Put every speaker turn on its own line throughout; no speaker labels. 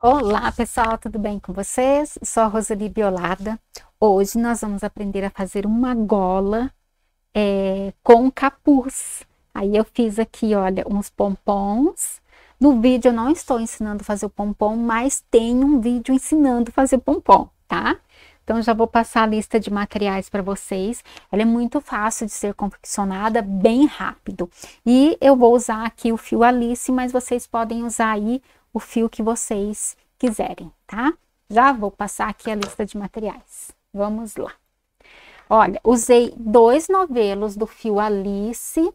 Olá pessoal, tudo bem com vocês? Sou a Roseli Biolada. Hoje nós vamos aprender a fazer uma gola é, com capuz. Aí eu fiz aqui, olha, uns pompons. No vídeo eu não estou ensinando a fazer o pompom, mas tem um vídeo ensinando a fazer o pompom, tá? Então já vou passar a lista de materiais para vocês. Ela é muito fácil de ser confeccionada, bem rápido. E eu vou usar aqui o fio Alice, mas vocês podem usar aí o fio que vocês quiserem, tá? Já vou passar aqui a lista de materiais. Vamos lá. Olha, usei dois novelos do fio Alice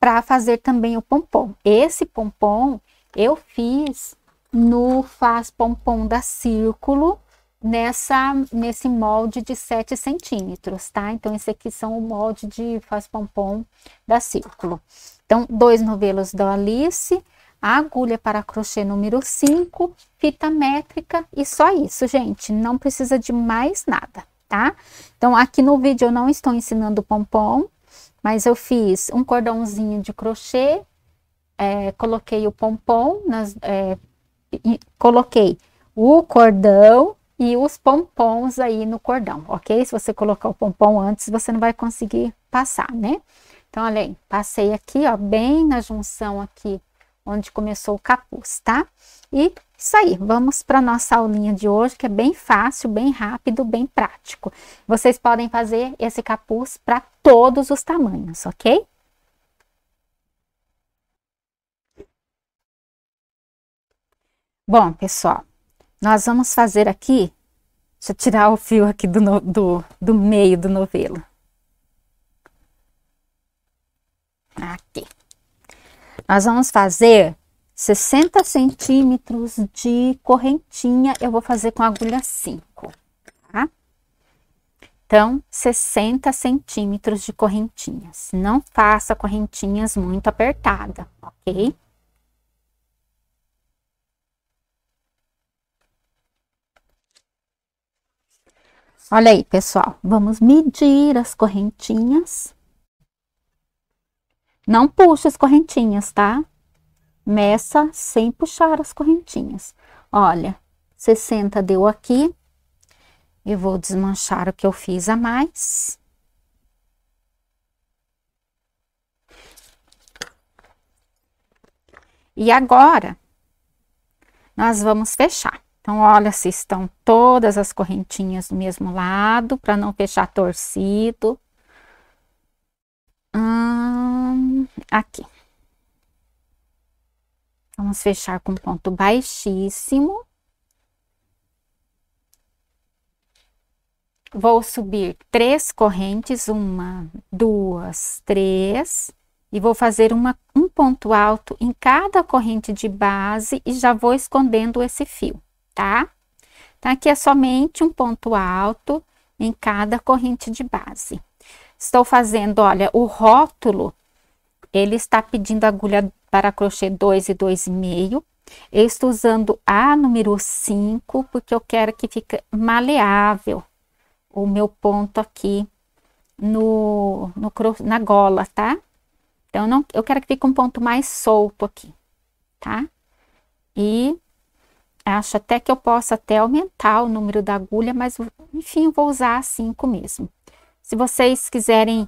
para fazer também o pompom. Esse pompom eu fiz no faz pompom da Círculo, nessa nesse molde de 7 centímetros, tá? Então, esse aqui são o molde de faz pompom da Círculo. Então, dois novelos da Alice, a agulha para crochê número 5, fita métrica e só isso, gente. Não precisa de mais nada, tá? Então, aqui no vídeo eu não estou ensinando pompom, mas eu fiz um cordãozinho de crochê, é, coloquei o pompom, nas, é, coloquei o cordão e os pompons aí no cordão, ok? Se você colocar o pompom antes, você não vai conseguir passar, né? Então, olha aí, passei aqui, ó, bem na junção aqui onde começou o capuz, tá? E isso aí, vamos para nossa aulinha de hoje, que é bem fácil, bem rápido, bem prático. Vocês podem fazer esse capuz para todos os tamanhos, ok? Bom, pessoal, nós vamos fazer aqui, deixa eu tirar o fio aqui do, no, do, do meio do novelo. Aqui. Nós vamos fazer 60 centímetros de correntinha, eu vou fazer com agulha 5, tá? Então, 60 centímetros de correntinhas. Não faça correntinhas muito apertada, ok? Olha aí, pessoal, vamos medir as correntinhas. Não puxa as correntinhas, tá? Meça sem puxar as correntinhas. Olha, 60 deu aqui. Eu vou desmanchar o que eu fiz a mais. E agora, nós vamos fechar. Então, olha se estão todas as correntinhas do mesmo lado, para não fechar torcido. Hum, aqui. Vamos fechar com ponto baixíssimo. Vou subir três correntes, uma, duas, três, e vou fazer uma, um ponto alto em cada corrente de base e já vou escondendo esse fio, tá? Então, aqui é somente um ponto alto em cada corrente de base. Estou fazendo, olha, o rótulo ele está pedindo agulha para crochê 2 e 2,5. Eu estou usando a número 5, porque eu quero que fique maleável o meu ponto aqui no, no na gola, tá? Então, não, eu quero que fique um ponto mais solto aqui, tá? E acho até que eu posso até aumentar o número da agulha, mas enfim, eu vou usar a 5 mesmo. Se vocês quiserem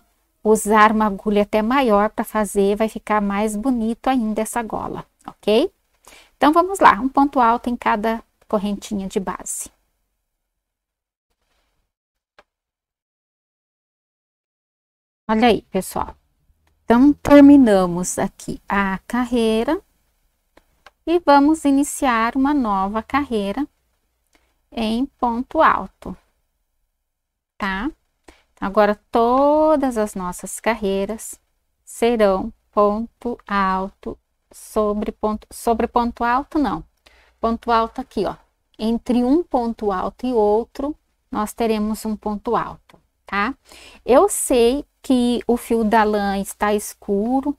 usar uma agulha até maior para fazer, vai ficar mais bonito ainda essa gola, ok? Então, vamos lá, um ponto alto em cada correntinha de base. Olha aí, pessoal. Então, terminamos aqui a carreira e vamos iniciar uma nova carreira em ponto alto, tá? Agora, todas as nossas carreiras serão ponto alto sobre ponto, sobre ponto alto, não. Ponto alto aqui, ó. Entre um ponto alto e outro, nós teremos um ponto alto, tá? Eu sei que o fio da lã está escuro,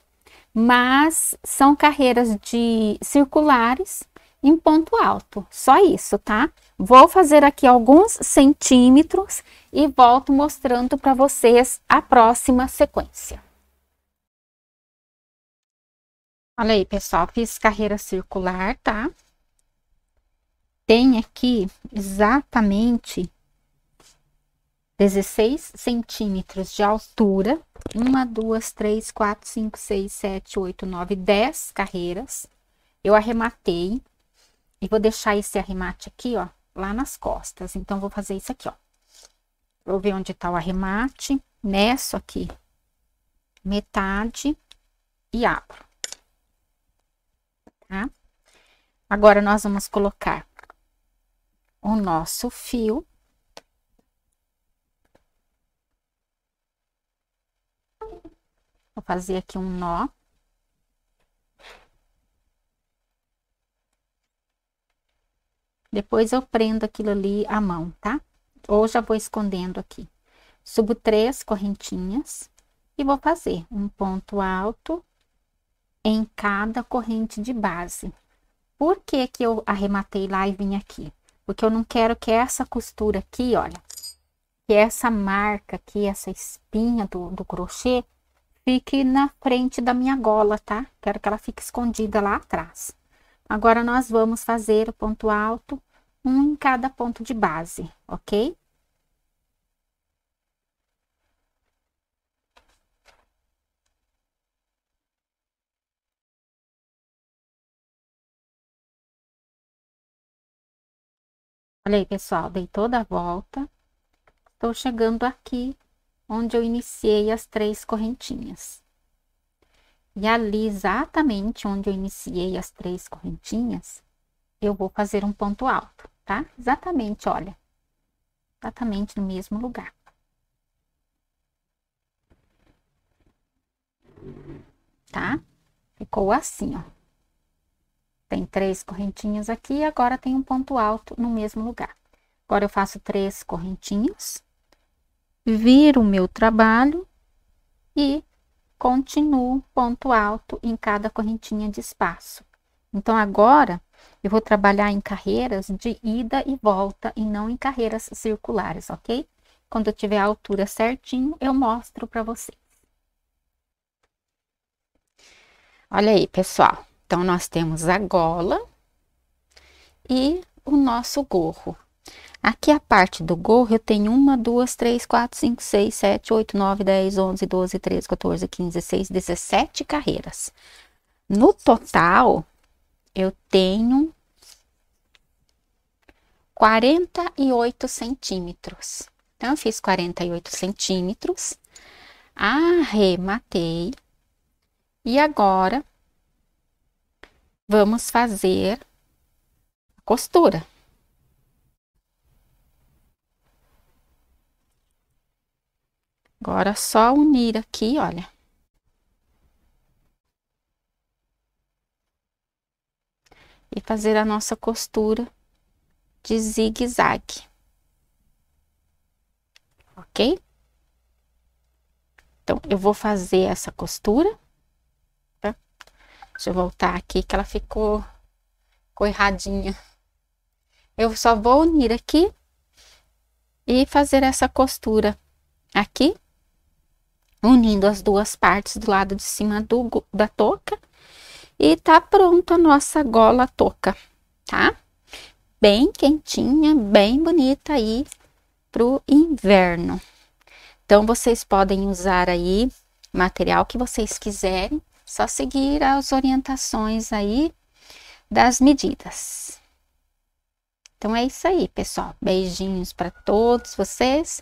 mas são carreiras de circulares em ponto alto, só isso, tá? Vou fazer aqui alguns centímetros e volto mostrando para vocês a próxima sequência. Olha aí, pessoal, fiz carreira circular, tá? Tem aqui exatamente 16 centímetros de altura. Uma, duas, três, quatro, cinco, seis, sete, oito, nove, dez carreiras. Eu arrematei. E vou deixar esse arremate aqui, ó, lá nas costas. Então, vou fazer isso aqui, ó. Vou ver onde tá o arremate, Nessa aqui metade e abro. Tá? Agora, nós vamos colocar o nosso fio. Vou fazer aqui um nó. Depois eu prendo aquilo ali à mão, tá? Ou já vou escondendo aqui. Subo três correntinhas e vou fazer um ponto alto em cada corrente de base. Por que que eu arrematei lá e vim aqui? Porque eu não quero que essa costura aqui, olha, que essa marca aqui, essa espinha do, do crochê, fique na frente da minha gola, tá? Quero que ela fique escondida lá atrás. Agora, nós vamos fazer o ponto alto, um em cada ponto de base, ok? Olha aí, pessoal, dei toda a volta. Estou chegando aqui, onde eu iniciei as três correntinhas. E ali, exatamente onde eu iniciei as três correntinhas, eu vou fazer um ponto alto, tá? Exatamente, olha. Exatamente no mesmo lugar. Tá? Ficou assim, ó. Tem três correntinhas aqui agora tem um ponto alto no mesmo lugar. Agora, eu faço três correntinhas, viro o meu trabalho e continuo ponto alto em cada correntinha de espaço. Então, agora, eu vou trabalhar em carreiras de ida e volta e não em carreiras circulares, ok? Quando eu tiver a altura certinho, eu mostro para vocês. Olha aí, pessoal. Então, nós temos a gola e o nosso gorro. Aqui a parte do gorro, eu tenho 1, 2, 3, 4, 5, 6, 7, 8, 9, 10, 11, 12, 13, 14, 15, 16, 17 carreiras. No total, eu tenho 48 centímetros. Então, eu fiz 48 centímetros, arrematei. E agora, vamos fazer a costura. Agora, só unir aqui, olha. E fazer a nossa costura de zigue-zague. Ok? Então, eu vou fazer essa costura. Tá? Deixa eu voltar aqui, que ela ficou, ficou erradinha. Eu só vou unir aqui e fazer essa costura aqui unindo as duas partes do lado de cima do, da touca. E tá pronta a nossa gola toca, tá? Bem quentinha, bem bonita aí pro inverno. Então, vocês podem usar aí material que vocês quiserem, só seguir as orientações aí das medidas. Então, é isso aí, pessoal. Beijinhos para todos vocês